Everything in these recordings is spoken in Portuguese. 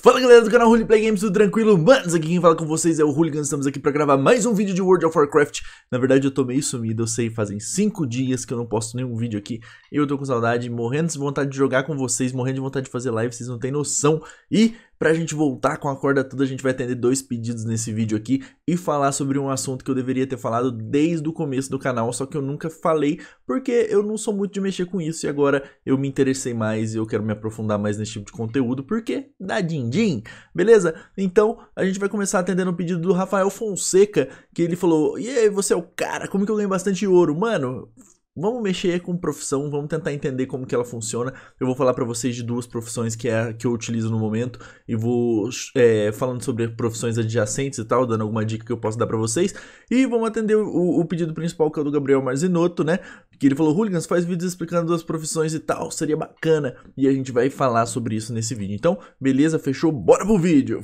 Fala galera do canal Roleplay Games, tudo tranquilo? Manos, aqui quem fala com vocês é o Hooligan, estamos aqui pra gravar mais um vídeo de World of Warcraft. Na verdade eu tô meio sumido, eu sei, fazem 5 dias que eu não posto nenhum vídeo aqui. Eu tô com saudade, morrendo de vontade de jogar com vocês, morrendo de vontade de fazer live, vocês não têm noção. E Pra gente voltar com a corda toda, a gente vai atender dois pedidos nesse vídeo aqui e falar sobre um assunto que eu deveria ter falado desde o começo do canal, só que eu nunca falei porque eu não sou muito de mexer com isso e agora eu me interessei mais e eu quero me aprofundar mais nesse tipo de conteúdo porque dá din-din, beleza? Então a gente vai começar atendendo o um pedido do Rafael Fonseca que ele falou: E aí, você é o cara, como que eu ganho bastante ouro? Mano, vamos mexer com profissão, vamos tentar entender como que ela funciona. Eu vou falar para vocês de duas profissões que é que eu utilizo no momento e vou é, falando sobre profissões adjacentes e tal, dando alguma dica que eu posso dar para vocês. E vamos atender o, o, pedido principal que é o do Gabriel Marzinotto, né? Que ele falou, Hooligans, faz vídeos explicando duas profissões e tal, seria bacana. E a gente vai falar sobre isso nesse vídeo. Então, beleza, fechou? Bora pro vídeo!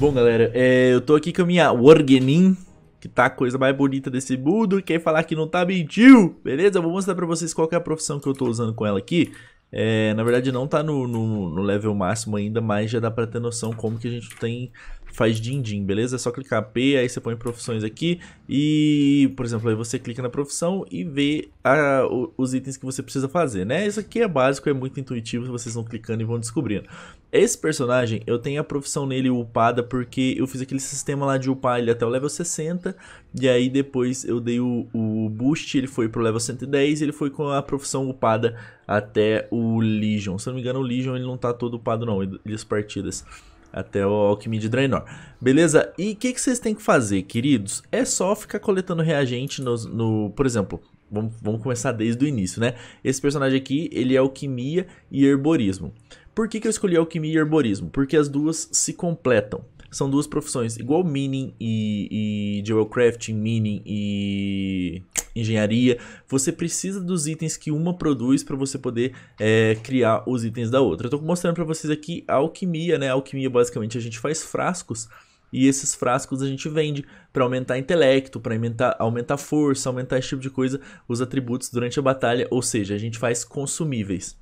Bom, galera, é, eu tô aqui com a minha Wargenin, que tá a coisa mais bonita desse mundo. Quem falar que não tá, mentiu, beleza? Eu vou mostrar pra vocês qual é a profissão que eu tô usando com ela aqui. É, na verdade não tá no, no, no, level máximo ainda, mas já dá pra ter noção como que a gente tem faz din-din, beleza? É só clicar P, aí você põe profissões aqui e, por exemplo, aí você clica na profissão e vê a, os itens que você precisa fazer, né? Isso aqui é básico, é muito intuitivo, vocês vão clicando e vão descobrindo. Esse personagem, eu tenho a profissão nele upada porque eu fiz aquele sistema lá de upar ele até o level 60 e aí depois eu dei o, o boost, ele foi pro level 110 e ele foi com a profissão upada até o Legion. Se eu não me engano, o Legion ele não tá todo upado não, ele, as partidas até o Alquimia de Draenor. Beleza? E o que, que, vocês têm que fazer, queridos? É só ficar coletando reagente no, no por exemplo, vamos, vamos começar desde o início, né? Esse personagem aqui, ele é alquimia e herborismo. Por que, que eu escolhi alquimia e herborismo? Porque as duas se completam são duas profissões. Igual mining e, e jewel crafting, mining e engenharia. Você precisa dos itens que uma produz para você poder é, criar os itens da outra. Eu tô mostrando para vocês aqui a alquimia, né? A alquimia basicamente a gente faz frascos e esses frascos a gente vende para aumentar intelecto, para aumentar, aumentar força, aumentar esse tipo de coisa, os atributos durante a batalha, ou seja, a gente faz consumíveis.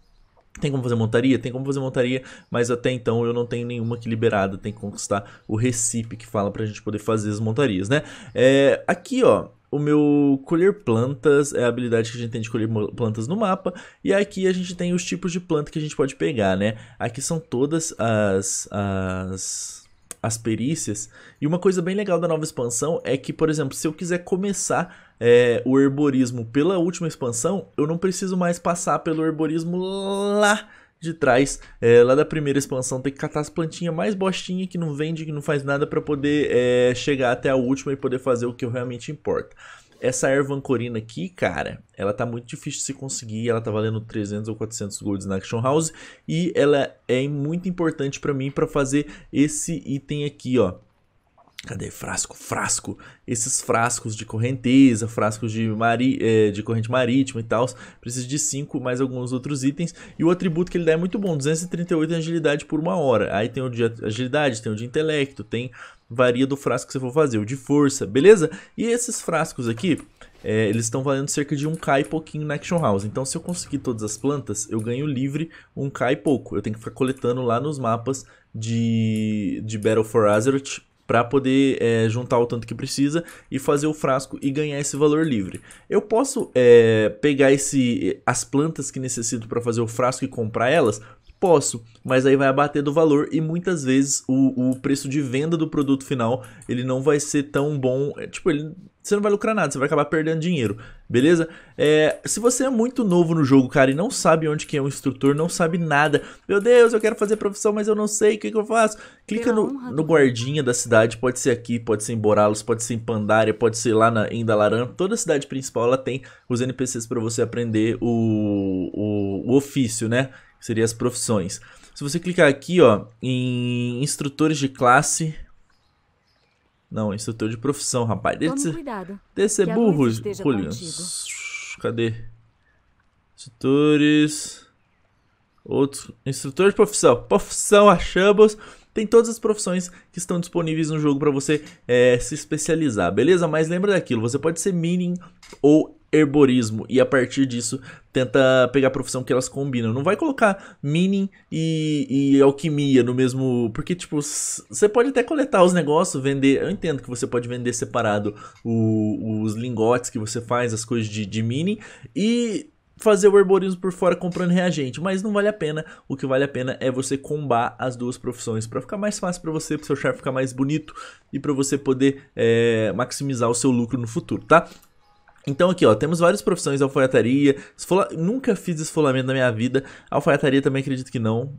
Tem como fazer montaria? Tem como fazer montaria, mas até então eu não tenho nenhuma aqui liberada. Tem que conquistar o Recipe que fala pra gente poder fazer as montarias, né? É, aqui, ó, o meu colher plantas é a habilidade que a gente tem de colher plantas no mapa. E aqui a gente tem os tipos de planta que a gente pode pegar, né? Aqui são todas as... as as perícias. E uma coisa bem legal da nova expansão é que, por exemplo, se eu quiser começar é, o herborismo pela última expansão, eu não preciso mais passar pelo herborismo lá de trás, é, lá da primeira expansão, tem que catar as plantinhas mais bostinha que não vende, que não faz nada para poder é, chegar até a última e poder fazer o que realmente importa. Essa erva ancorina aqui, cara, ela tá muito difícil de se conseguir. Ela tá valendo 300 ou 400 golds na Action House. E ela é muito importante para mim para fazer esse item aqui, ó. Cadê? Frasco, frasco. Esses frascos de correnteza, frascos de, mari, é, de corrente marítima e tal. Preciso de 5 mais alguns outros itens. E o atributo que ele dá é muito bom: 238 em agilidade por uma hora. Aí tem o de agilidade, tem o de intelecto, tem varia do frasco que você for fazer, o de força, beleza? E esses frascos aqui, é, eles estão valendo cerca de 1k e pouquinho na Action House. Então se eu conseguir todas as plantas, eu ganho livre 1k e pouco. Eu tenho que ficar coletando lá nos mapas de, de Battle for Azeroth para poder é, juntar o tanto que precisa e fazer o frasco e ganhar esse valor livre. Eu posso é, pegar esse, as plantas que necessito para fazer o frasco e comprar elas? Posso, mas aí vai abater do valor e muitas vezes o, o preço de venda do produto final ele não vai ser tão bom. É, tipo, ele, você não vai lucrar nada, você vai acabar perdendo dinheiro, beleza? É, se você é muito novo no jogo, cara, e não sabe onde que é um instrutor, não sabe nada, meu Deus, eu quero fazer profissão, mas eu não sei, o que, que eu faço? Clica no, no, guardinha da cidade, pode ser aqui, pode ser em Boralos, pode ser em Pandaria, pode ser lá na, em Dalaran, toda cidade principal ela tem os NPCs para você aprender o, o, o ofício, né? seria as profissões. Se você clicar aqui, ó, em instrutores de classe, não, instrutor de profissão, rapaz. Tome ser, cuidado. Desse que burro, Cadê? Instrutores. Outros. Instrutor de profissão. Profissão, achamos. Tem todas as profissões que estão disponíveis no jogo para você é, se especializar, beleza? Mas lembra daquilo, você pode ser mining ou herborismo e a partir disso tenta pegar a profissão que elas combinam. Não vai colocar mining e, e alquimia no mesmo. Porque, tipo, você pode até coletar os negócios, vender. Eu entendo que você pode vender separado o, os lingotes que você faz, as coisas de, de mining, e fazer o herborismo por fora comprando reagente, mas não vale a pena. O que vale a pena é você combar as duas profissões para ficar mais fácil para você, para seu char ficar mais bonito e para você poder é, maximizar o seu lucro no futuro, tá? Então aqui, ó, temos várias profissões, alfaiataria, esfola... nunca fiz esfolamento na minha vida, alfaiataria também acredito que não,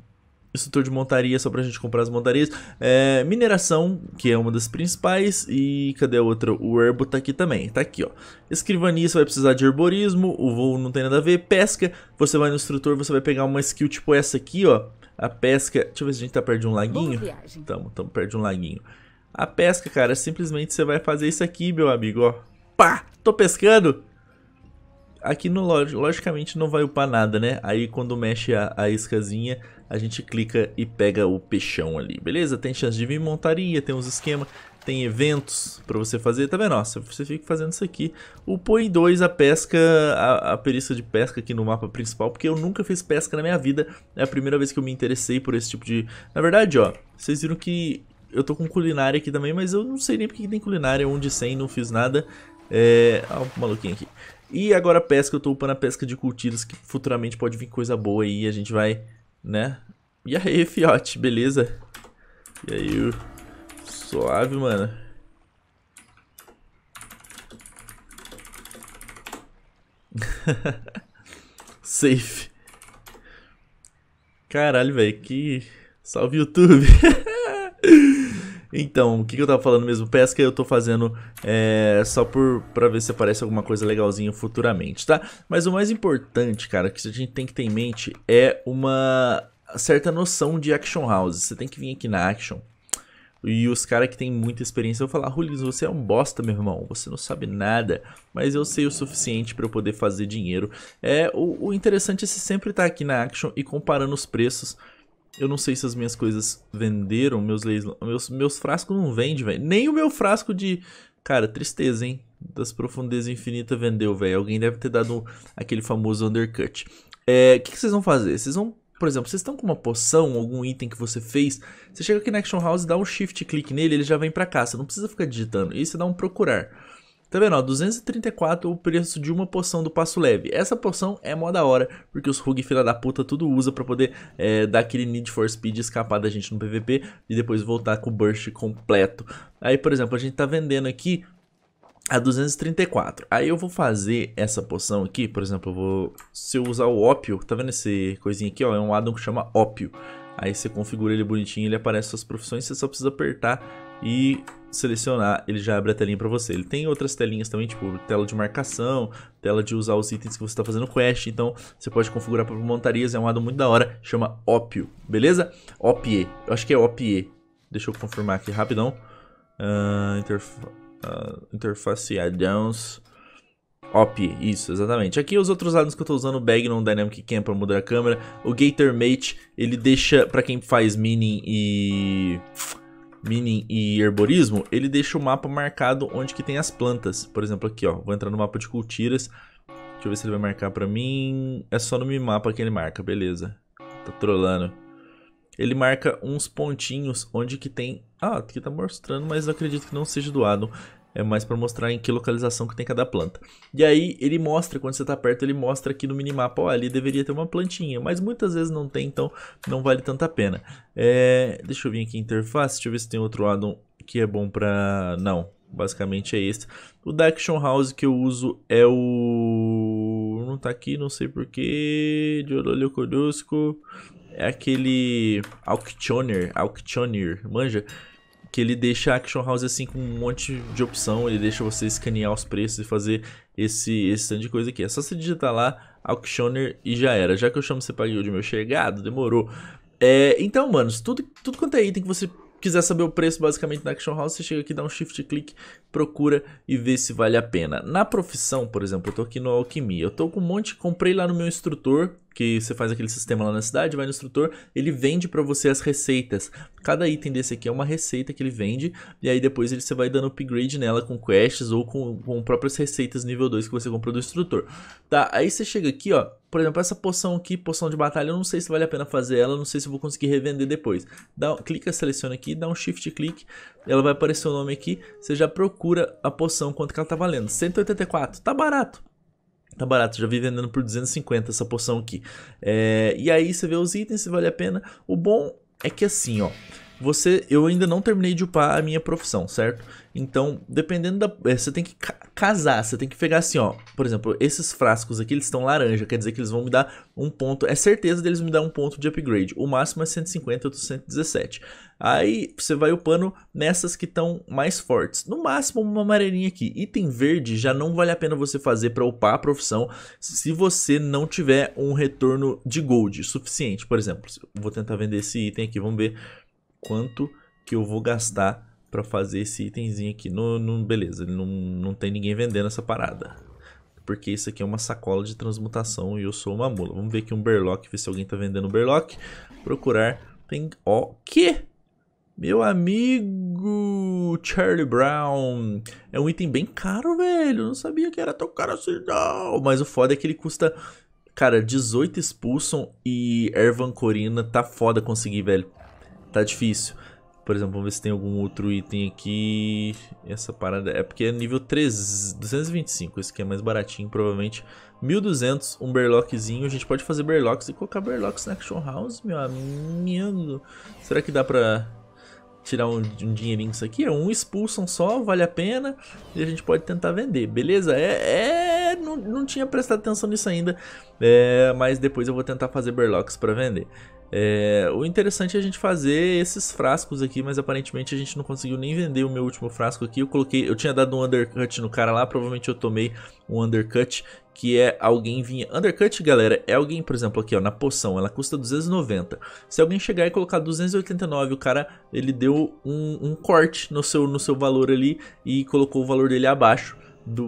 instrutor de montaria só pra gente comprar as montarias, é, mineração, que é uma das principais, e cadê a outra? O herbo tá aqui também, tá aqui, ó. Escrivania, você vai precisar de herborismo, o voo não tem nada a ver, pesca, você vai no instrutor, você vai pegar uma skill tipo essa aqui, ó, a pesca, deixa eu ver se a gente tá perto de um laguinho, tamo, tamo perto de um laguinho. A pesca, cara, simplesmente você vai fazer isso aqui, meu amigo, ó opa, tô pescando. Aqui, no logicamente, não vai upar nada, né? Aí, quando mexe a, a iscazinha, a gente clica e pega o peixão ali, beleza? Tem chance de vir montaria, tem uns esquemas, tem eventos pra você fazer, tá vendo? Nossa, você fica fazendo isso aqui. O em 2, a pesca, a, a, perícia de pesca aqui no mapa principal, porque eu nunca fiz pesca na minha vida, é a primeira vez que eu me interessei por esse tipo de... Na verdade, ó, vocês viram que eu tô com culinária aqui também, mas eu não sei nem porque tem culinária, onde sem, não fiz nada. É... Ó, o maluquinho aqui. E agora pesca, eu tô upando a pesca de cultidos, que futuramente pode vir coisa boa aí, a gente vai, né? E aí, fiote, beleza? E aí, o... suave, mano. Safe. Caralho, velho, que... Salve, YouTube. Então, o que, que eu tava falando mesmo? Pesca eu tô fazendo é, só por, pra ver se aparece alguma coisa legalzinha futuramente, tá? Mas o mais importante, cara, que a gente tem que ter em mente é uma certa noção de Action House. Você tem que vir aqui na Action e os caras que têm muita experiência vão falar: Rulins, você é um bosta, meu irmão. Você não sabe nada. Mas eu sei o suficiente para eu poder fazer dinheiro. É o, o interessante é se sempre estar tá aqui na Action e comparando os preços eu não sei se as minhas coisas venderam, meus leis, meus, meus frascos não vendem, velho. Nem o meu frasco de, cara, tristeza, hein? Das profundezas infinitas vendeu, velho. Alguém deve ter dado aquele famoso undercut. É, o que, que vocês vão fazer? Vocês vão por exemplo, vocês estão com uma poção, algum item que você fez, você chega aqui na Action House, dá um shift clique nele, ele já vem para cá, você não precisa ficar digitando. E aí você dá um procurar. Tá vendo? Ó, 234 o preço de uma porção do passo leve. Essa porção é mó da hora, porque os rug filha da puta tudo usa pra poder é, dar aquele Need for Speed escapar da gente no PVP e depois voltar com o burst completo. Aí, por exemplo, a gente tá vendendo aqui a 234. Aí eu vou fazer essa poção aqui, por exemplo, eu vou se eu usar o ópio, tá vendo esse coisinha aqui, ó, é um addon que chama ópio. Aí você configura ele bonitinho, ele aparece suas profissões, você só precisa apertar e selecionar, ele já abre a telinha para você. Ele tem outras telinhas também, tipo tela de marcação, tela de usar os itens que você está fazendo quest, então você pode configurar para montarias, é um lado muito da hora, chama Opio, beleza? Opie, eu acho que é Opie. Deixa eu confirmar aqui rapidão. Uh, ah, interf uh, ah, interface addons... Op, isso, exatamente. Aqui os outros addons que eu tô usando, o não Dynamic Cam para mudar a câmera, o Gator Mate, ele deixa para quem faz mining e mining e herborismo, ele deixa o mapa marcado onde que tem as plantas. Por exemplo, aqui, ó, vou entrar no mapa de cultiras. Deixa eu ver se ele vai marcar pra mim. É só no meu mapa que ele marca, beleza. Tá trolando. Ele marca uns pontinhos onde que tem... Ah, aqui tá mostrando, mas eu acredito que não seja doado. É mais para mostrar em que localização que tem cada planta. E aí ele mostra, quando você está perto, ele mostra aqui no minimapa, ó, ali deveria ter uma plantinha, mas muitas vezes não tem, então não vale tanta pena. É, deixa eu vir aqui em interface, deixa eu ver se tem outro addon que é bom para... não, basicamente é esse. O da Action House que eu uso é o... não tá aqui, não sei porquê... Codusco... É aquele... Auctioneer, Auctioneer, manja? que ele deixa a Action House assim com um monte de opção, ele deixa você escanear os preços e fazer esse, esse tanto de coisa aqui. É só você digitar lá Auctioner e já era. Já que eu chamo Sepagio de meu chegado, demorou. É, então, manos, tudo, tudo quanto é item que você quiser saber o preço basicamente na Action House, você chega aqui, dá um shift clique, procura e vê se vale a pena. Na profissão, por exemplo, eu tô aqui no Alquimia. Eu tô com um monte, comprei lá no meu instrutor, que você faz aquele sistema lá na cidade, vai no instrutor, ele vende para você as receitas. Cada item desse aqui é uma receita que ele vende, e aí depois ele, você vai dando upgrade nela com quests ou com, com próprias receitas nível 2 que você comprou do instrutor. Tá, aí você chega aqui, ó, por exemplo, essa poção aqui, poção de batalha, eu não sei se vale a pena fazer ela, não sei se eu vou conseguir revender depois. Dá, clica, seleciona aqui, dá um shift clique, ela vai aparecer o nome aqui, você já procura a poção, quanto que ela tá valendo. 184, tá barato Tá barato, já vi vendendo por 250 essa poção aqui. É, e aí você vê os itens, se vale a pena. O bom é que assim, ó você, eu ainda não terminei de upar a minha profissão, certo? Então, dependendo da. É, você tem que ca casar, você tem que pegar assim, ó. Por exemplo, esses frascos aqui, eles estão laranja, quer dizer que eles vão me dar um ponto. É certeza deles me dar um ponto de upgrade. O máximo é 150, eu tô 117. Aí você vai upando nessas que estão mais fortes. No máximo, uma amarelinha aqui. Item verde já não vale a pena você fazer para upar a profissão se você não tiver um retorno de gold suficiente. Por exemplo, vou tentar vender esse item aqui, vamos ver quanto que eu vou gastar para fazer esse itemzinho aqui. No, no, beleza, não, não tem ninguém vendendo essa parada. Porque isso aqui é uma sacola de transmutação e eu sou uma mula. Vamos ver aqui um Berlock, ver se alguém tá vendendo Berlock. Procurar. Tem... Ó, oh, que? Meu amigo Charlie Brown. É um item bem caro, velho. Eu não sabia que era tão caro assim, não. Mas o foda é que ele custa... Cara, 18 expulsam e Ervan Corina tá foda conseguir, velho. Tá difícil. Por exemplo, vamos ver se tem algum outro item aqui. Essa parada é porque é nível 3, 225, esse aqui é mais baratinho, provavelmente. 1200, um berlockzinho. A gente pode fazer berlocks e colocar berlocks na Action House, meu amigo. Será que dá pra tirar um, um dinheirinho isso aqui? É um expulsam só, vale a pena. E a gente pode tentar vender, beleza? É, é não, não tinha prestado atenção nisso ainda, é, mas depois eu vou tentar fazer berlocks pra vender. É, o interessante é a gente fazer esses frascos aqui, mas aparentemente a gente não conseguiu nem vender o meu último frasco aqui. Eu coloquei, eu tinha dado um undercut no cara lá, provavelmente eu tomei um undercut, que é alguém vinha... Undercut, galera, é alguém, por exemplo, aqui ó, na poção, ela custa 290. Se alguém chegar e colocar 289, o cara, ele deu um, um corte no seu, no seu valor ali e colocou o valor dele abaixo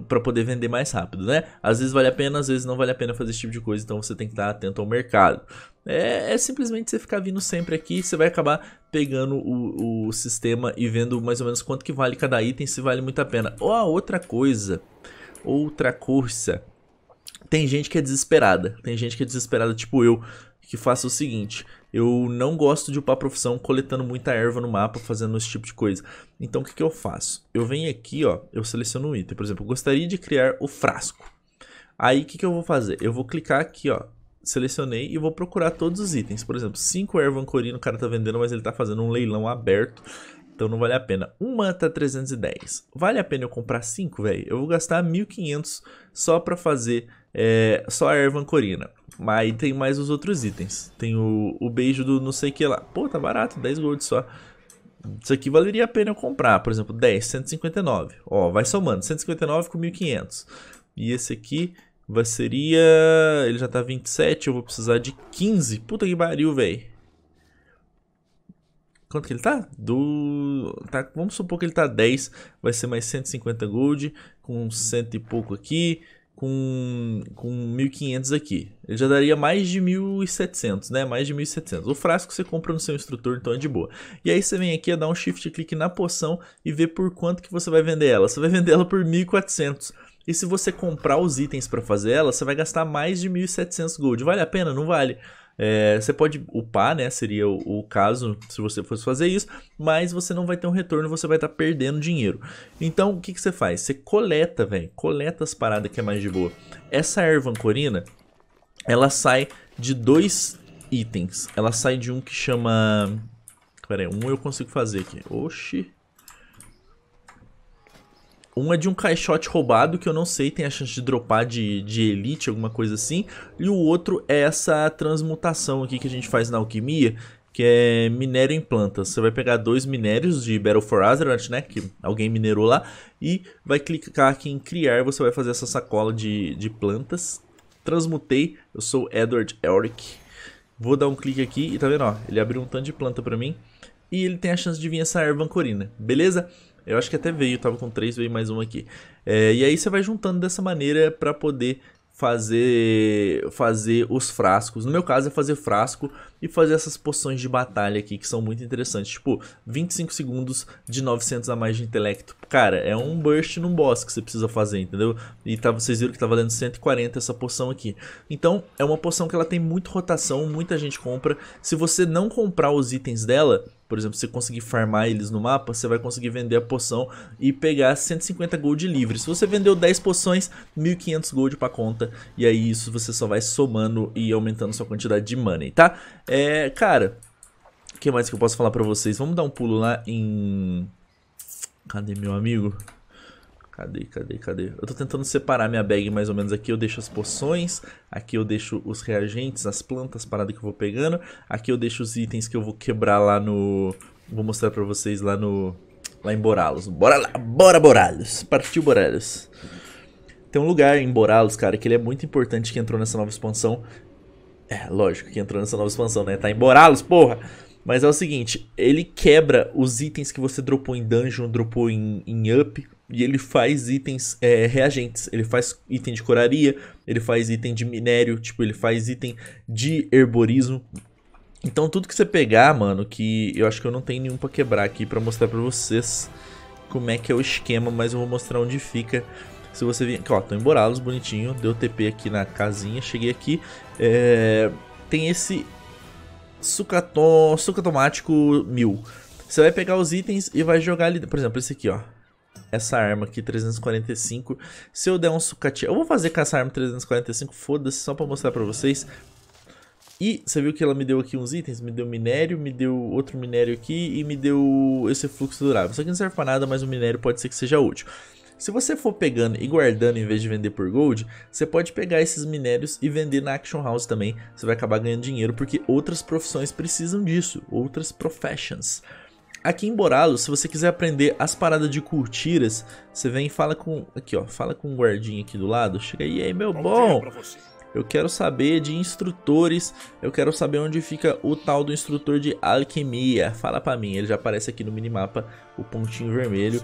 para poder vender mais rápido, né? Às vezes vale a pena, às vezes não vale a pena fazer esse tipo de coisa, então você tem que estar atento ao mercado. É, é, simplesmente você ficar vindo sempre aqui, você vai acabar pegando o, o, sistema e vendo mais ou menos quanto que vale cada item, se vale muito a pena. Ou a outra coisa, outra coisa, tem gente que é desesperada, tem gente que é desesperada tipo eu, que faço o seguinte, eu não gosto de upar profissão coletando muita erva no mapa, fazendo esse tipo de coisa. Então o que, que eu faço? Eu venho aqui, ó, eu seleciono um item, por exemplo, eu gostaria de criar o frasco. Aí o que, que eu vou fazer? Eu vou clicar aqui, ó, selecionei e vou procurar todos os itens. Por exemplo, 5 Ervan Vancorino o cara tá vendendo, mas ele tá fazendo um leilão aberto. Então não vale a pena. Uma tá 310. Vale a pena eu comprar 5, velho? Eu vou gastar 1.500 só pra fazer é, só a Ervan Corina. Mas tem mais os outros itens. Tem o, o beijo do não sei o que lá. Pô, tá barato, 10 gold só. Isso aqui valeria a pena eu comprar. Por exemplo, 10, 159. Ó, vai somando. 159 com 1.500. E esse aqui, seria Ele já tá 27, eu vou precisar de 15. Puta que pariu, velho. Quanto que ele tá? Do... tá? Vamos supor que ele tá 10. Vai ser mais 150 gold. Com cento e pouco aqui. Com, com 1.500 aqui. Ele já daria mais de 1.700, né? Mais de 1.700. O frasco você compra no seu instrutor, então é de boa. E aí você vem aqui a dar um shift clique na poção e ver por quanto que você vai vender ela. Você vai vender ela por 1.400. E se você comprar os itens para fazer ela, você vai gastar mais de 1.700 gold. Vale a pena? Não vale. É, você pode upar, né? Seria o, o, caso se você fosse fazer isso, mas você não vai ter um retorno, você vai estar tá perdendo dinheiro. Então, o que, que você faz? Você coleta, velho, coleta as paradas que é mais de boa. Essa erva ancorina, ela sai de dois itens. Ela sai de um que chama. Pera aí, um eu consigo fazer aqui. Oxi. Um é de um caixote roubado, que eu não sei, tem a chance de dropar de, de elite, alguma coisa assim. E o outro é essa transmutação aqui que a gente faz na alquimia, que é minério em plantas. Você vai pegar dois minérios de Battle for Azeroth, né, que alguém minerou lá, e vai clicar aqui em criar, você vai fazer essa sacola de, de plantas. Transmutei, eu sou Edward Elric. Vou dar um clique aqui e tá vendo, ó, ele abriu um tanto de planta pra mim. E ele tem a chance de vir essa erva ancorina, beleza? Eu acho que até veio, tava com três, veio mais um aqui. É, e aí você vai juntando dessa maneira para poder fazer fazer os frascos. No meu caso é fazer frasco e fazer essas poções de batalha aqui que são muito interessantes. Tipo, 25 segundos de 900 a mais de intelecto. Cara, é um burst num boss que você precisa fazer, entendeu? E tá, vocês viram que tá valendo 140 essa poção aqui. Então, é uma poção que ela tem muita rotação, muita gente compra. Se você não comprar os itens dela, por exemplo, você conseguir farmar eles no mapa, você vai conseguir vender a poção e pegar 150 gold livre. Se você vendeu 10 poções, 1500 gold pra conta, e aí isso você só vai somando e aumentando sua quantidade de money, tá? É, cara, o que mais que eu posso falar pra vocês? Vamos dar um pulo lá em... Cadê meu amigo? Cadê, cadê, cadê? Eu tô tentando separar minha bag mais ou menos aqui. Eu deixo as poções, aqui eu deixo os reagentes, as plantas, parada que eu vou pegando. Aqui eu deixo os itens que eu vou quebrar lá no... Vou mostrar pra vocês lá no... Lá em Boralos. Bora lá, bora Boralos. Partiu Boralos. Tem um lugar em Boralos, cara, que ele é muito importante que entrou nessa nova expansão, é, lógico que entrou nessa nova expansão, né? Tá em Boralos, porra! Mas é o seguinte, ele quebra os itens que você dropou em dungeon, dropou em, em up, e ele faz itens é, reagentes. Ele faz item de coraria, ele faz item de minério, tipo, ele faz item de herborismo. Então tudo que você pegar, mano, que eu acho que eu não tenho nenhum pra quebrar aqui pra mostrar pra vocês como é que é o esquema, mas eu vou mostrar onde fica se você vir aqui, ó, tô em Boralos, bonitinho, deu TP aqui na casinha, cheguei aqui. É, tem esse sucatom, sucatomático 1000. Você vai pegar os itens e vai jogar ali, por exemplo, esse aqui, ó. Essa arma aqui, 345. Se eu der um sucatinho... Eu vou fazer com essa arma 345, foda-se, só pra mostrar pra vocês. E você viu que ela me deu aqui uns itens? Me deu minério, me deu outro minério aqui e me deu esse fluxo durável. Isso aqui não serve pra nada, mas o minério pode ser que seja útil. Se você for pegando e guardando em vez de vender por gold, você pode pegar esses minérios e vender na Action House também. Você vai acabar ganhando dinheiro porque outras profissões precisam disso, outras professions. Aqui em Boralo, se você quiser aprender as paradas de curtiras, você vem e fala com... Aqui, ó. Fala com o um guardinha aqui do lado. Chega aí, aí, meu bom. Eu quero saber de instrutores. Eu quero saber onde fica o tal do instrutor de alquimia. Fala pra mim. Ele já aparece aqui no minimapa, o pontinho vermelho.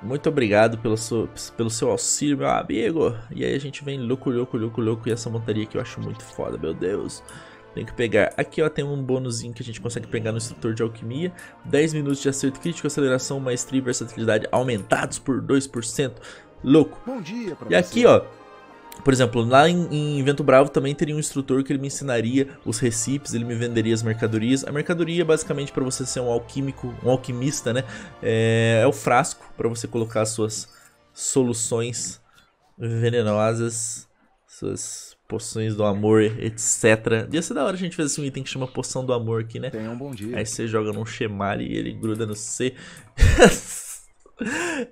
Muito obrigado pelo seu, pelo seu auxílio, meu amigo. E aí a gente vem louco, louco, louco, louco. E essa montaria aqui eu acho muito foda, meu Deus. Tem que pegar. Aqui ó, tem um bônusinho que a gente consegue pegar no instrutor de alquimia. 10 minutos de acerto crítico, aceleração, maestria e versatilidade aumentados por 2%. Louco. Bom dia pra E você. aqui ó, por exemplo, lá em, em, Vento Bravo também teria um instrutor que ele me ensinaria os recipes, ele me venderia as mercadorias. A mercadoria, é basicamente, para você ser um alquímico, um alquimista, né? É, é o frasco para você colocar as suas soluções venenosas, suas poções do amor, etc. Ia ser da hora a gente fazer um item que chama poção do amor aqui, né? Tenha um bom dia. Aí você joga num Shemari e ele gruda no C.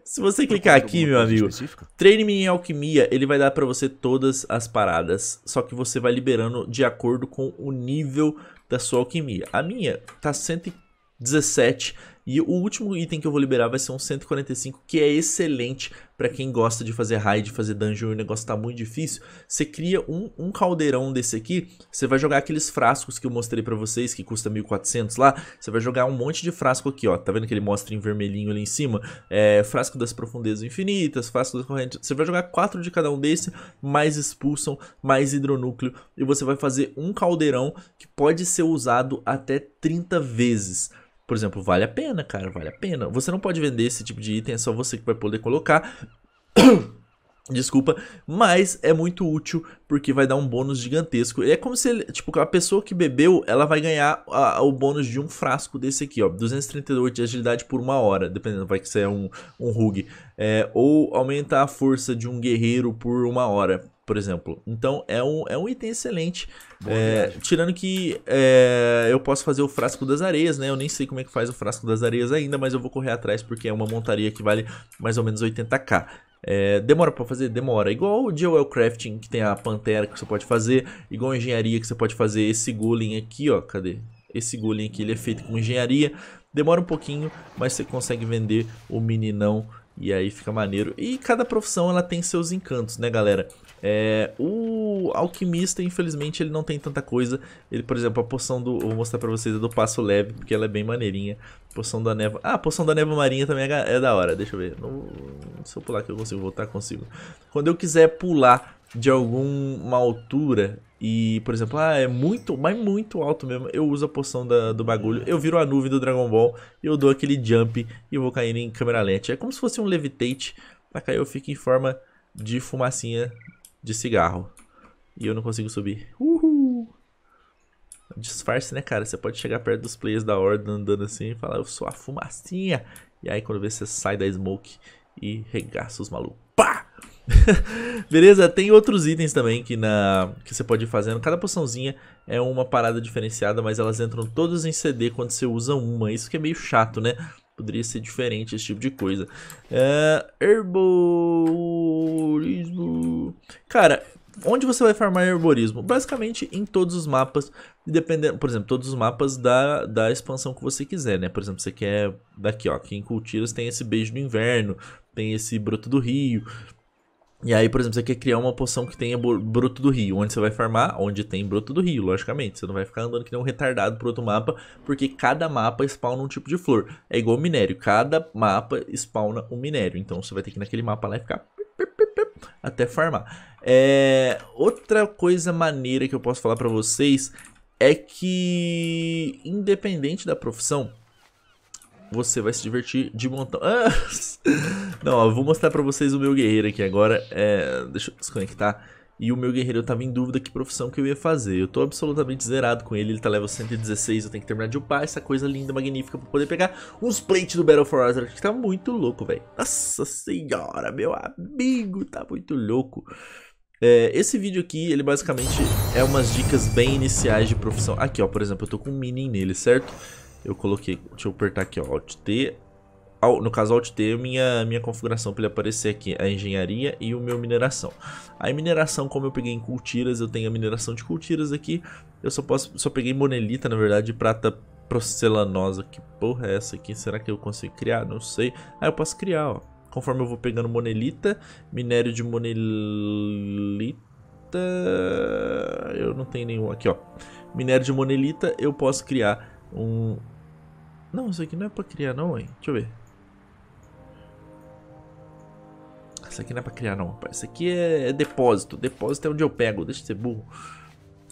Se você clicar aqui, meu amigo, treine-me em alquimia, ele vai dar para você todas as paradas, só que você vai liberando de acordo com o nível da sua alquimia. A minha tá 117 e o último item que eu vou liberar vai ser um 145, que é excelente para quem gosta de fazer raid, fazer dungeon e o negócio tá muito difícil. Você cria um, um caldeirão desse aqui, você vai jogar aqueles frascos que eu mostrei para vocês, que custa 1400 lá. Você vai jogar um monte de frasco aqui, ó. Tá vendo que ele mostra em vermelhinho ali em cima? É, frasco das profundezas infinitas, frasco das correntes. Você vai jogar quatro de cada um desse, mais expulsam, mais hidronúcleo. E você vai fazer um caldeirão que pode ser usado até 30 vezes. Por exemplo, vale a pena, cara, vale a pena. Você não pode vender esse tipo de item, é só você que vai poder colocar. Desculpa, mas é muito útil porque vai dar um bônus gigantesco. É como se, tipo, a pessoa que bebeu, ela vai ganhar a, a, o bônus de um frasco desse aqui, ó. 238 de agilidade por uma hora, dependendo, vai que você é um, um rug. É, ou aumenta a força de um guerreiro por uma hora por exemplo. Então é um, é um item excelente. É, tirando que é, eu posso fazer o frasco das areias, né? Eu nem sei como é que faz o frasco das areias ainda, mas eu vou correr atrás porque é uma montaria que vale mais ou menos 80k. É, demora para fazer? Demora. Igual o Jewel Crafting, que tem a pantera que você pode fazer, igual a engenharia que você pode fazer. Esse golem aqui, ó, cadê? Esse golem aqui, ele é feito com engenharia. Demora um pouquinho, mas você consegue vender o meninão e aí fica maneiro. E cada profissão ela tem seus encantos, né, galera? É, o alquimista, infelizmente, ele não tem tanta coisa. Ele, por exemplo, a poção do. Vou mostrar pra vocês a é do passo leve, porque ela é bem maneirinha. Poção da neva. Ah, a poção da neva marinha também é, é da hora. Deixa eu ver. Não, se eu pular aqui, eu consigo voltar? Consigo. Quando eu quiser pular de alguma altura, e, por exemplo, ah, é muito, mas muito alto mesmo. Eu uso a poção da, do bagulho, eu viro a nuvem do Dragon Ball, eu dou aquele jump e vou caindo em câmera lenta. É como se fosse um levitate, pra cair eu fico em forma de fumacinha de cigarro. E eu não consigo subir. Uhul! Disfarce, né, cara? Você pode chegar perto dos players da horda andando assim e falar, eu sou a fumacinha. E aí quando vê, você sai da smoke e regaça os malucos. Pá! Beleza? Tem outros itens também que, na, que você pode ir fazendo. Cada poçãozinha é uma parada diferenciada, mas elas entram todas em CD quando você usa uma. Isso que é meio chato, né? Poderia ser diferente esse tipo de coisa. É, herborismo. Cara, onde você vai farmar herborismo? Basicamente em todos os mapas, dependendo, por exemplo, todos os mapas da, da expansão que você quiser, né? Por exemplo, você quer daqui, ó, aqui em Cultiras tem esse Beijo do Inverno, tem esse Broto do Rio, e aí, por exemplo, você quer criar uma poção que tenha broto do rio. Onde você vai farmar? Onde tem broto do rio, logicamente. Você não vai ficar andando que nem um retardado pro outro mapa, porque cada mapa spawna um tipo de flor. É igual minério, cada mapa spawna um minério. Então você vai ter que ir naquele mapa lá e ficar até farmar. É... Outra coisa maneira que eu posso falar para vocês é que, independente da profissão, você vai se divertir de montão. Ah, não, ó, vou mostrar pra vocês o meu guerreiro aqui agora. É, deixa eu desconectar. E o meu guerreiro, eu tava em dúvida que profissão que eu ia fazer. Eu tô absolutamente zerado com ele, ele tá level 116, eu tenho que terminar de upar essa coisa linda, magnífica, pra poder pegar uns plates do Battle for Hazard, que tá muito louco, velho. Nossa senhora, meu amigo, tá muito louco. É, esse vídeo aqui, ele basicamente é umas dicas bem iniciais de profissão. Aqui, ó, por exemplo, eu tô com um minin nele, certo? eu coloquei, deixa eu apertar aqui, ó, Alt T. No caso, Alt T é minha, minha configuração para ele aparecer aqui, a engenharia e o meu mineração. A mineração, como eu peguei em cultiras, eu tenho a mineração de cultiras aqui. Eu só posso, só peguei monelita, na verdade, prata porcelanosa. Que porra é essa aqui? Será que eu consigo criar? Não sei. Ah, eu posso criar, ó. Conforme eu vou pegando monelita, minério de monelita... Eu não tenho nenhum aqui, ó. Minério de monelita, eu posso criar um não, isso aqui não é pra criar não, hein? Deixa eu ver. Isso aqui não é pra criar não, rapaz. Isso aqui é, é depósito. Depósito é onde eu pego, deixa de ser burro.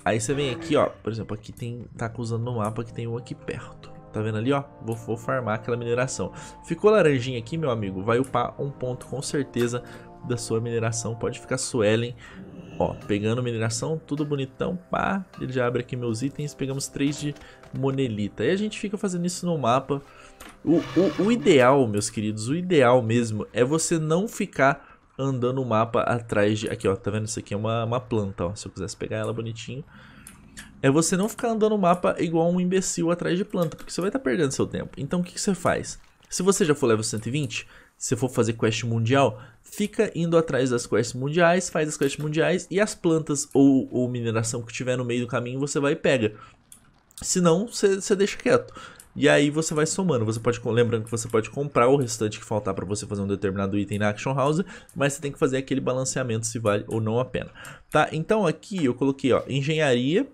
Aí você vem aqui, ó. Por exemplo, aqui tem... Tá acusando no mapa que tem um aqui perto. Tá vendo ali, ó? Vou, vou farmar aquela mineração. Ficou laranjinha aqui, meu amigo? Vai upar um ponto com certeza da sua mineração. Pode ficar suelen Ó, pegando mineração, tudo bonitão, pá. Ele já abre aqui meus itens, pegamos três de monelita. E a gente fica fazendo isso no mapa. O, o, o ideal, meus queridos, o ideal mesmo é você não ficar andando o mapa atrás de... Aqui, ó, tá vendo? Isso aqui é uma, uma planta, ó. Se eu quisesse pegar ela bonitinho. É você não ficar andando o mapa igual um imbecil atrás de planta, porque você vai estar tá perdendo seu tempo. Então, o que, que você faz? Se você já for level 120, se for fazer quest mundial, fica indo atrás das quests mundiais, faz as quests mundiais e as plantas ou, ou mineração que tiver no meio do caminho você vai e pega. Senão, você deixa quieto. E aí você vai somando, você pode, lembrando que você pode comprar o restante que faltar para você fazer um determinado item na Action House, mas você tem que fazer aquele balanceamento se vale ou não a pena, tá? Então aqui eu coloquei, ó, engenharia.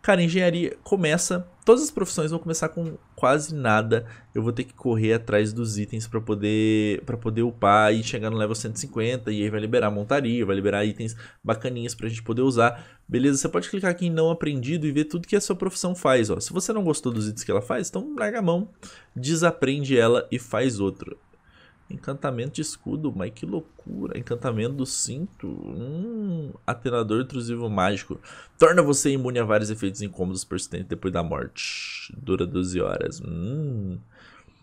Cara, engenharia começa, todas as profissões vão começar com quase nada. Eu vou ter que correr atrás dos itens para poder para poder upar e chegar no level 150 e aí vai liberar montaria, vai liberar itens bacaninhas pra gente poder usar. Beleza? Você pode clicar aqui em não aprendido e ver tudo que a sua profissão faz, ó. Se você não gostou dos itens que ela faz, então larga a mão, desaprende ela e faz outra. Encantamento de escudo, mas que loucura. Encantamento do cinto. Hum, atenador intrusivo mágico. Torna você imune a vários efeitos incômodos persistentes depois da morte. Dura 12 horas. Hum.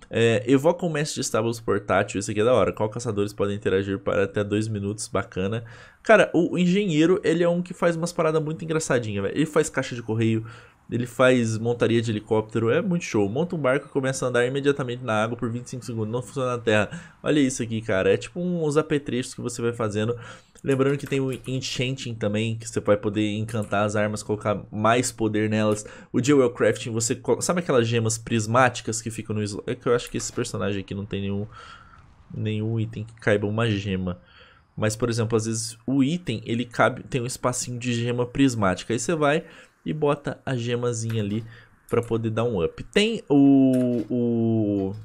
É, evoca um mestre de estábulos portátil. Isso aqui é da hora. Qual caçadores podem interagir para até dois minutos? Bacana. Cara, o, engenheiro, ele é um que faz umas paradas muito engraçadinhas, Ele faz caixa de correio, ele faz montaria de helicóptero, é muito show. Monta um barco e começa a andar imediatamente na água por 25 segundos, não funciona na terra. Olha isso aqui, cara. É tipo uns apetrechos que você vai fazendo. Lembrando que tem o Enchanting também, que você vai poder encantar as armas, colocar mais poder nelas. O Jewel Crafting, você. Sabe aquelas gemas prismáticas que ficam no. É que eu acho que esse personagem aqui não tem nenhum, nenhum item que caiba uma gema. Mas, por exemplo, às vezes o item ele cabe, tem um espacinho de gema prismática. Aí você vai, e bota a gemazinha ali para poder dar um up. Tem o, o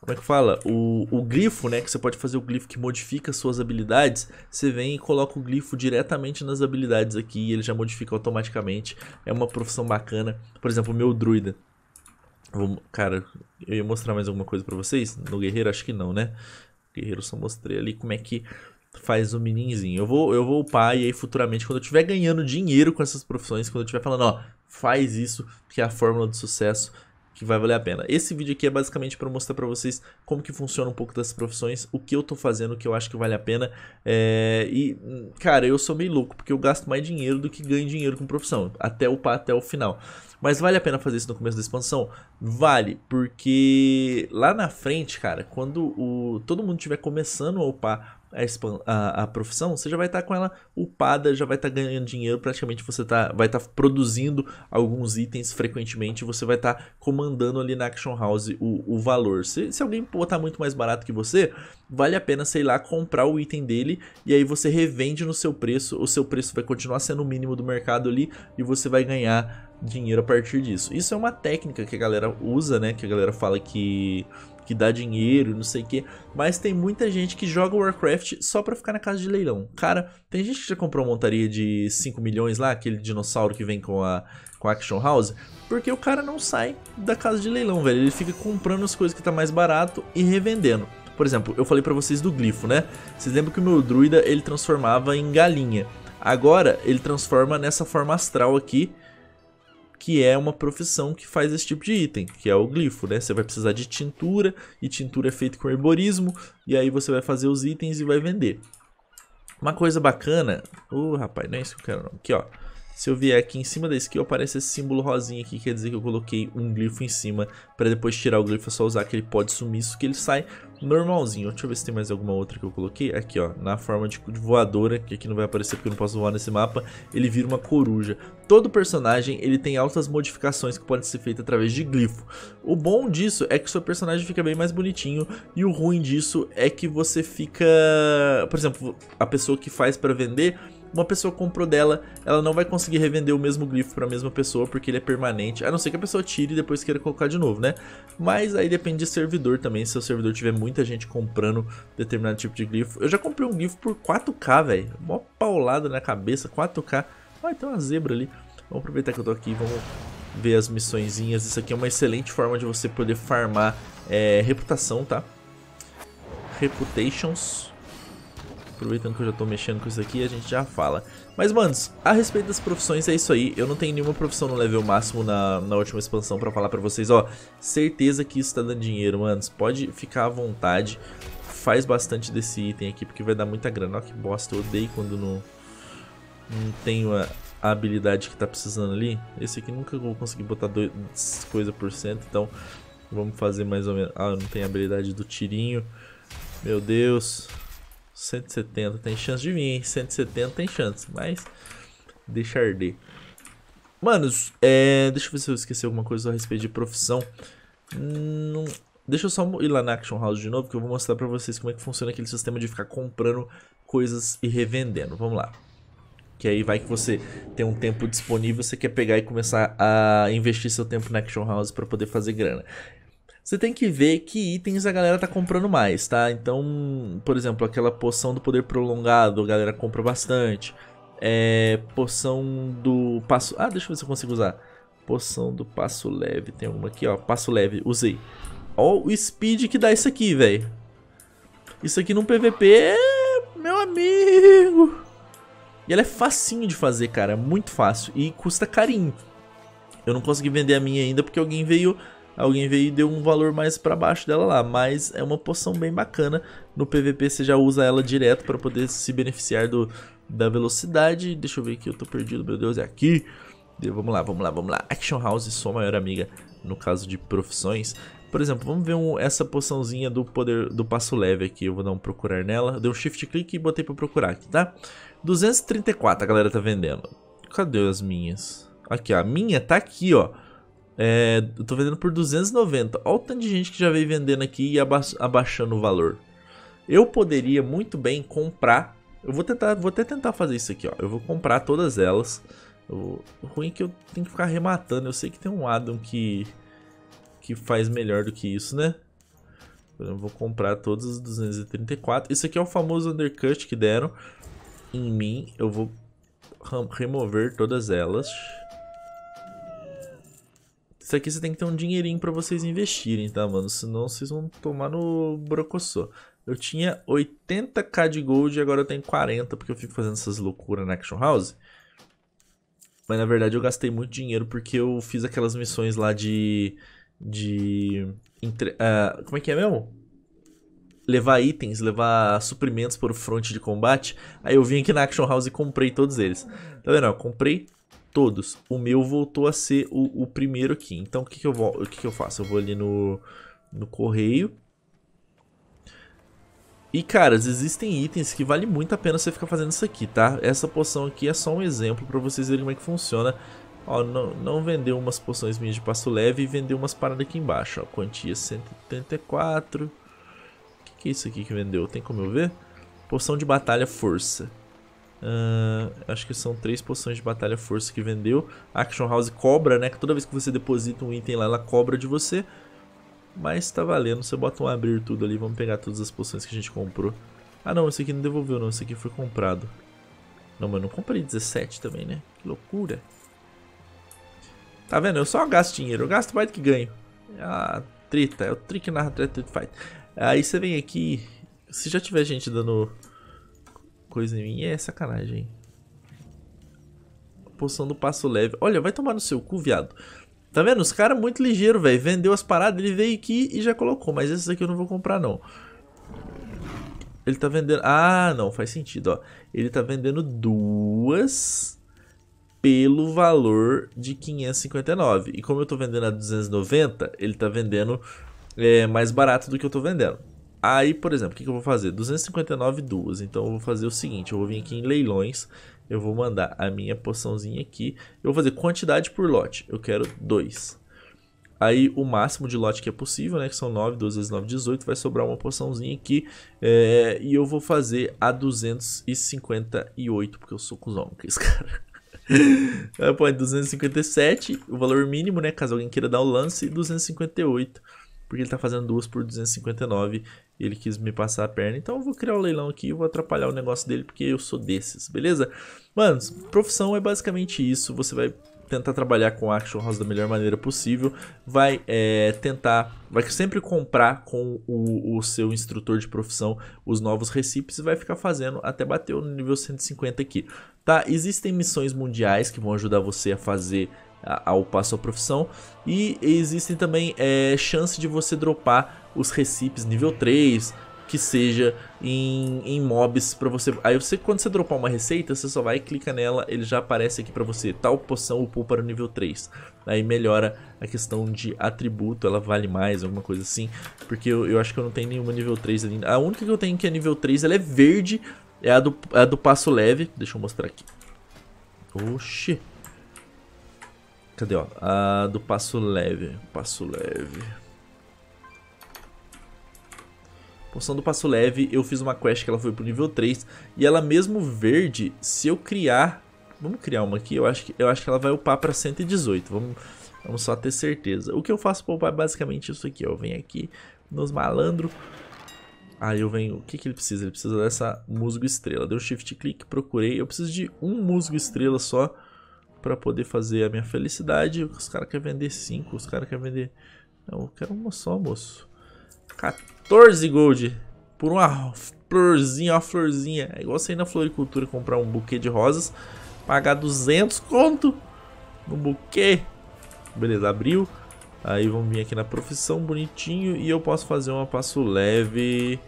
como é que fala? O, o glifo, né? Que você pode fazer o glifo que modifica suas habilidades. Você vem e coloca o glifo diretamente nas habilidades aqui e ele já modifica automaticamente. É uma profissão bacana. Por exemplo, o meu druida. Vou, cara, eu ia mostrar mais alguma coisa pra vocês. No guerreiro, acho que não, né? Guerreiro só mostrei ali como é que faz o um meninzinho. Eu vou, eu vou upar e aí futuramente, quando eu estiver ganhando dinheiro com essas profissões, quando eu estiver falando, ó, faz isso, que é a fórmula do sucesso que vai valer a pena. Esse vídeo aqui é basicamente para mostrar para vocês como que funciona um pouco das profissões, o que eu tô fazendo, o que eu acho que vale a pena. É... E, cara, eu sou meio louco, porque eu gasto mais dinheiro do que ganho dinheiro com profissão, até upar até o final. Mas vale a pena fazer isso no começo da expansão? Vale, porque lá na frente, cara, quando o... todo mundo estiver começando a upar a, a, profissão, você já vai estar tá com ela upada, já vai estar tá ganhando dinheiro, praticamente você tá, vai estar tá produzindo alguns itens frequentemente, você vai estar tá comandando ali na Action House o, o valor. Se, se alguém botar muito mais barato que você, vale a pena, sei lá, comprar o item dele e aí você revende no seu preço, o seu preço vai continuar sendo o mínimo do mercado ali e você vai ganhar dinheiro a partir disso. Isso é uma técnica que a galera usa, né, que a galera fala que que dá dinheiro, não sei o quê. Mas tem muita gente que joga Warcraft só pra ficar na casa de leilão. Cara, tem gente que já comprou montaria de 5 milhões lá, aquele dinossauro que vem com a, com a Action House, porque o cara não sai da casa de leilão, velho. Ele fica comprando as coisas que tá mais barato e revendendo. Por exemplo, eu falei para vocês do glifo, né? Vocês lembram que o meu druida ele transformava em galinha. Agora ele transforma nessa forma astral aqui, que é uma profissão que faz esse tipo de item, que é o glifo, né? Você vai precisar de tintura, e tintura é feita com herborismo, e aí você vai fazer os itens e vai vender. Uma coisa bacana... Uh, rapaz, não é isso que eu quero não. Aqui, ó. Se eu vier aqui em cima da skill, aparece esse símbolo rosinha aqui, quer dizer que eu coloquei um glifo em cima para depois tirar o glifo, é só usar aquele pó de sumiço que ele sai normalzinho. Deixa eu ver se tem mais alguma outra que eu coloquei. Aqui, ó, na forma de voadora, que aqui não vai aparecer porque eu não posso voar nesse mapa, ele vira uma coruja. Todo personagem, ele tem altas modificações que podem ser feitas através de glifo. O bom disso é que seu personagem fica bem mais bonitinho e o ruim disso é que você fica... Por exemplo, a pessoa que faz para vender uma pessoa comprou dela, ela não vai conseguir revender o mesmo grifo para a mesma pessoa porque ele é permanente, a não ser que a pessoa tire e depois queira colocar de novo, né? Mas aí depende de servidor também, se o servidor tiver muita gente comprando determinado tipo de grifo, Eu já comprei um grifo por 4K, velho, mó paulada na cabeça, 4K. Ai, tem uma zebra ali. Vamos aproveitar que eu tô aqui e vamos ver as missõezinhas. Isso aqui é uma excelente forma de você poder farmar é, reputação, tá? Reputations aproveitando que eu já tô mexendo com isso aqui, a gente já fala. Mas, manos, a respeito das profissões é isso aí. Eu não tenho nenhuma profissão no level máximo na, na última expansão pra falar pra vocês. Ó, certeza que isso tá dando dinheiro, manos. Pode ficar à vontade. Faz bastante desse item aqui, porque vai dar muita grana. Ó, que bosta, eu odeio quando não, não tenho a, a habilidade que tá precisando ali. Esse aqui nunca vou conseguir botar dois, coisa por cento, então... Vamos fazer mais ou menos... Ah, não tem a habilidade do tirinho. Meu Deus. 170 tem chance de vir, hein? 170 tem chance, mas deixa arder. Manos, é, deixa eu ver se eu esqueci alguma coisa a respeito de profissão. Hum, deixa eu só ir lá na Action House de novo, que eu vou mostrar pra vocês como é que funciona aquele sistema de ficar comprando coisas e revendendo. Vamos lá. Que aí vai que você tem um tempo disponível, você quer pegar e começar a investir seu tempo na Action House para poder fazer grana. Você tem que ver que itens a galera tá comprando mais, tá? Então, por exemplo, aquela poção do poder prolongado, a galera compra bastante. É, poção do passo... Ah, deixa eu ver se eu consigo usar. Poção do passo leve. Tem uma aqui, ó. Passo leve. Usei. Ó o speed que dá isso aqui, velho. Isso aqui num PVP é, Meu amigo... E ela é facinho de fazer, cara. Muito fácil. E custa carinho. Eu não consegui vender a minha ainda porque alguém veio alguém veio e deu um valor mais para baixo dela lá, mas é uma poção bem bacana. No PVP você já usa ela direto para poder se beneficiar do, da velocidade. Deixa eu ver aqui, eu tô perdido, meu Deus, é aqui. Vamos lá, vamos lá, vamos lá. Action House, sua maior amiga no caso de profissões. Por exemplo, vamos ver um, essa poçãozinha do poder do passo leve aqui. Eu vou dar um procurar nela. Deu um shift clique e botei para procurar aqui, tá? 234 a galera tá vendendo. Cadê as minhas? Aqui, ó. A minha tá aqui, ó. É, eu tô vendendo por 290. Olha o tanto de gente que já veio vendendo aqui e aba abaixando o valor. Eu poderia muito bem comprar. Eu vou tentar, vou até tentar fazer isso aqui, ó. Eu vou comprar todas elas. O ruim é que eu tenho que ficar rematando. Eu sei que tem um Adam que que faz melhor do que isso, né? Então, eu vou comprar todos os 234. Isso aqui é o famoso undercut que deram em mim. Eu vou remover todas elas. Isso aqui você tem que ter um dinheirinho para vocês investirem, tá, mano? Senão vocês vão tomar no brocoçô. Eu tinha 80k de gold e agora eu tenho 40, porque eu fico fazendo essas loucuras na Action House. Mas na verdade eu gastei muito dinheiro porque eu fiz aquelas missões lá de. De. Entre, uh, como é que é mesmo? Levar itens, levar suprimentos para o fronte de combate. Aí eu vim aqui na Action House e comprei todos eles. Tá vendo? Eu comprei todos. O meu voltou a ser o, o primeiro aqui. Então o que, que eu vou, o que, que eu faço? Eu vou ali no, no correio. E, caras, existem itens que vale muito a pena você ficar fazendo isso aqui, tá? Essa poção aqui é só um exemplo pra vocês verem como é que funciona. Ó, não, não vendeu umas poções minhas de passo leve e vendeu umas paradas aqui embaixo, ó. Quantia 184. O que, que é isso aqui que vendeu? Tem como eu ver? Poção de batalha força. Uh, acho que são três poções de batalha força que vendeu. Action House cobra, né? Que toda vez que você deposita um item lá, ela cobra de você. Mas tá valendo, você bota um abrir tudo ali, vamos pegar todas as poções que a gente comprou. Ah não, esse aqui não devolveu não, esse aqui foi comprado. Não, mas eu não comprei 17 também, né? Que loucura. Tá vendo? Eu só gasto dinheiro, eu gasto mais do que ganho. Ah, treta, é o trick na treta fight. Aí você vem aqui, se já tiver gente dando coisa em mim é sacanagem. Poção do passo leve. Olha, vai tomar no seu cu, viado. Tá vendo? Os caras é muito ligeiro, velho. Vendeu as paradas, ele veio aqui e já colocou. Mas esses aqui eu não vou comprar, não. Ele tá vendendo... Ah, não. Faz sentido, ó. Ele tá vendendo duas pelo valor de 559. E como eu tô vendendo a 290, ele tá vendendo é, mais barato do que eu tô vendendo. Aí, por exemplo, o que, que eu vou fazer? 259 duas. Então eu vou fazer o seguinte, eu vou vir aqui em leilões, eu vou mandar a minha poçãozinha aqui. Eu vou fazer quantidade por lote, eu quero 2. Aí o máximo de lote que é possível, né, que são 9, 12 vezes 9, 18, vai sobrar uma poçãozinha aqui. É, e eu vou fazer a 258, porque eu sou cuzão com esse cara. põe 257, o valor mínimo, né, caso alguém queira dar o lance, 258 porque ele está fazendo duas por 259 ele quis me passar a perna, então eu vou criar o um leilão aqui e vou atrapalhar o negócio dele porque eu sou desses, beleza? Mano, profissão é basicamente isso, você vai tentar trabalhar com Action House da melhor maneira possível, vai é, tentar, vai sempre comprar com o, o, seu instrutor de profissão os novos recipes e vai ficar fazendo até bater o nível 150 aqui, tá? Existem missões mundiais que vão ajudar você a fazer a, ao passo a profissão e existem também é, chance de você dropar os recipes nível 3, que seja em, em mobs para você. Aí você quando você dropar uma receita, você só vai clica nela, ele já aparece aqui para você, tal poção upou para o nível 3. Aí melhora a questão de atributo, ela vale mais, alguma coisa assim, porque eu, eu acho que eu não tenho nenhuma nível 3 ainda. A única que eu tenho que é nível 3, ela é verde, é a do, é a do passo leve, deixa eu mostrar aqui. Oxi. Cadê, ó? A do passo leve, passo leve. Poção do Passo Leve, eu fiz uma quest que ela foi pro nível 3. E ela mesmo verde, se eu criar... Vamos criar uma aqui, eu acho que, eu acho que ela vai upar pra 118. Vamos, vamos só ter certeza. O que eu faço pra upar é basicamente isso aqui, ó. Eu venho aqui nos malandro. Aí eu venho... O que, que ele precisa? Ele precisa dessa musgo estrela. Deu shift clique, procurei. Eu preciso de um musgo estrela só pra poder fazer a minha felicidade. Os caras querem vender 5, os caras querem vender... Não, eu quero uma só, moço. 14 gold por uma florzinha, uma florzinha. É igual você ir na floricultura comprar um buquê de rosas, pagar 200 conto no buquê. Beleza, abriu. Aí vamos vir aqui na profissão, bonitinho, e eu posso fazer uma passo leve...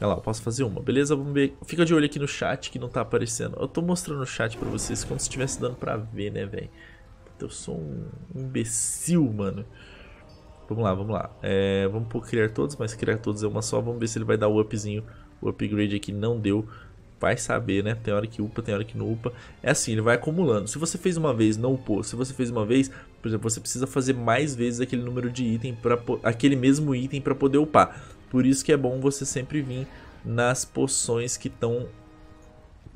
Olha lá, eu posso fazer uma, beleza? Vamos ver. Fica de olho aqui no chat que não tá aparecendo. Eu tô mostrando o chat pra vocês como se estivesse dando pra ver, né, velho? Eu sou um imbecil, mano. Vamos lá, vamos lá. É, vamos por criar todos, mas criar todos é uma só. Vamos ver se ele vai dar o upzinho. O upgrade aqui não deu. Vai saber, né? Tem hora que upa, tem hora que não upa. É assim, ele vai acumulando. Se você fez uma vez, não upou. Se você fez uma vez, por exemplo, você precisa fazer mais vezes aquele número de item, pra, aquele mesmo item para poder upar. Por isso que é bom você sempre vir nas poções que estão...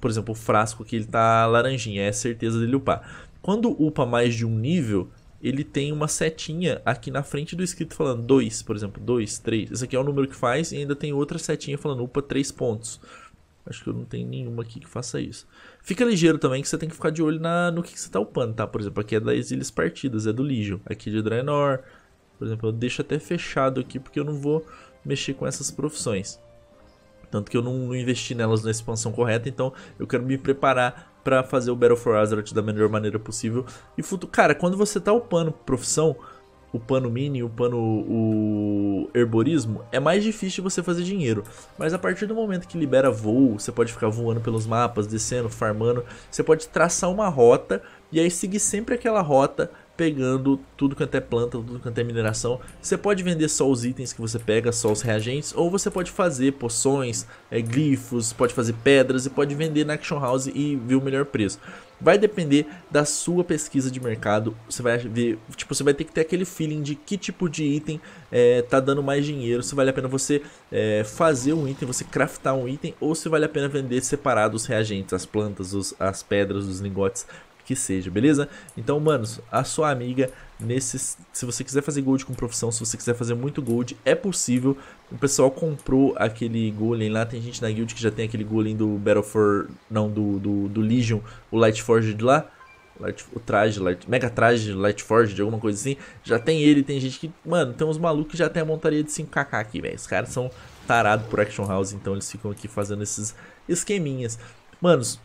Por exemplo, o frasco que ele tá laranjinha, é certeza dele upar. Quando upa mais de um nível, ele tem uma setinha aqui na frente do escrito falando 2, por exemplo, 2, 3. Esse aqui é o número que faz e ainda tem outra setinha falando upa 3 pontos. Acho que eu não tenho nenhuma aqui que faça isso. Fica ligeiro também que você tem que ficar de olho na, no que, que você está upando, tá? Por exemplo, aqui é das Ilhas Partidas, é do Legion. Aqui é de Draenor, por exemplo, eu deixo até fechado aqui porque eu não vou mexer com essas profissões. Tanto que eu não, não investi nelas na expansão correta, então eu quero me preparar para fazer o Battle for Azeroth da melhor maneira possível. E futuro, cara, quando você tá upando profissão, upando mini, upando o herborismo, é mais difícil você fazer dinheiro. Mas a partir do momento que libera voo, você pode ficar voando pelos mapas, descendo, farmando, você pode traçar uma rota e aí seguir sempre aquela rota pegando tudo quanto é planta, tudo quanto é mineração. Você pode vender só os itens que você pega, só os reagentes, ou você pode fazer poções, é, eh, glifos, pode fazer pedras e pode vender na Action House e ver o melhor preço. Vai depender da sua pesquisa de mercado. Você vai ver, tipo, você vai ter que ter aquele feeling de que tipo de item é, tá dando mais dinheiro. Se vale a pena você é, fazer um item, você craftar um item, ou se vale a pena vender separado os reagentes, as plantas, os, as pedras, os lingotes que seja, beleza? Então, manos, a sua amiga, nesses, se você quiser fazer gold com profissão, se você quiser fazer muito gold, é possível. O pessoal comprou aquele golem lá, tem gente na guild que já tem aquele golem do Battle for... Não, do, do, do Legion, o Light lá. Light, o traje, Light, mega traje, Light alguma coisa assim. Já tem ele, tem gente que... Mano, tem uns malucos que já tem a montaria de 5kk aqui, velho. Os caras são tarados por Action House, então eles ficam aqui fazendo esses esqueminhas. Manos,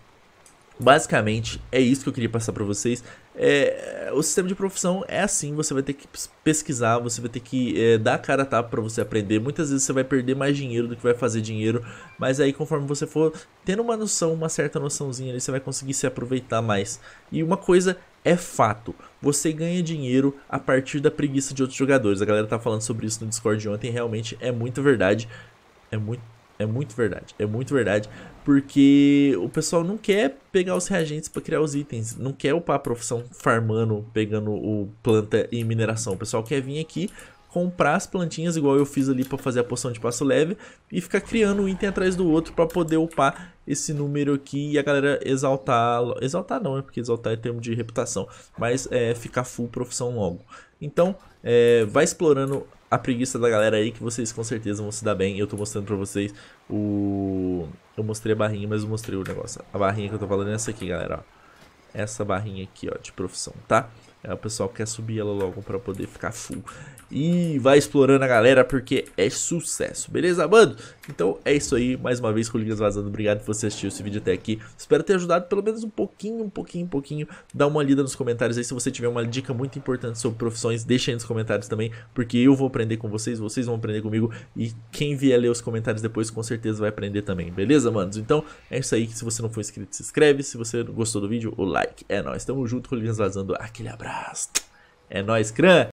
Basicamente, é isso que eu queria passar para vocês. É, é, o sistema de profissão é assim, você vai ter que pesquisar, você vai ter que é, dar a cara a tapa para você aprender. Muitas vezes você vai perder mais dinheiro do que vai fazer dinheiro, mas aí conforme você for tendo uma noção, uma certa noçãozinha ali, você vai conseguir se aproveitar mais. E uma coisa é fato, você ganha dinheiro a partir da preguiça de outros jogadores. A galera tá falando sobre isso no Discord ontem, realmente é muito verdade. É muito é muito verdade, é muito verdade, porque o pessoal não quer pegar os reagentes para criar os itens, não quer upar a profissão farmando, pegando o planta e mineração. O pessoal quer vir aqui comprar as plantinhas igual eu fiz ali para fazer a poção de passo leve e ficar criando um item atrás do outro para poder upar esse número aqui e a galera exaltar, exaltar não, é porque exaltar é termo de reputação, mas é ficar full profissão logo. Então, é, vai explorando a preguiça da galera aí que vocês com certeza vão se dar bem. Eu tô mostrando pra vocês o... Eu mostrei a barrinha, mas eu mostrei o negócio. A barrinha que eu tô falando é essa aqui, galera, ó. Essa barrinha aqui, ó, de profissão, tá? É, o pessoal quer subir ela logo pra poder ficar full. E vai explorando a galera porque é sucesso, beleza, mano? Então é isso aí, mais uma vez, Coligas Vazando. Obrigado por você assistir esse vídeo até aqui. Espero ter ajudado pelo menos um pouquinho, um pouquinho, um pouquinho. Dá uma lida nos comentários aí. Se você tiver uma dica muito importante sobre profissões, deixa aí nos comentários também, porque eu vou aprender com vocês, vocês vão aprender comigo. E quem vier ler os comentários depois, com certeza vai aprender também, beleza, manos? Então é isso aí. Se você não for inscrito, se inscreve. Se você gostou do vídeo, o like. É nóis. Tamo junto, Coligas Vazando. Aquele abraço. É nóis, Cran!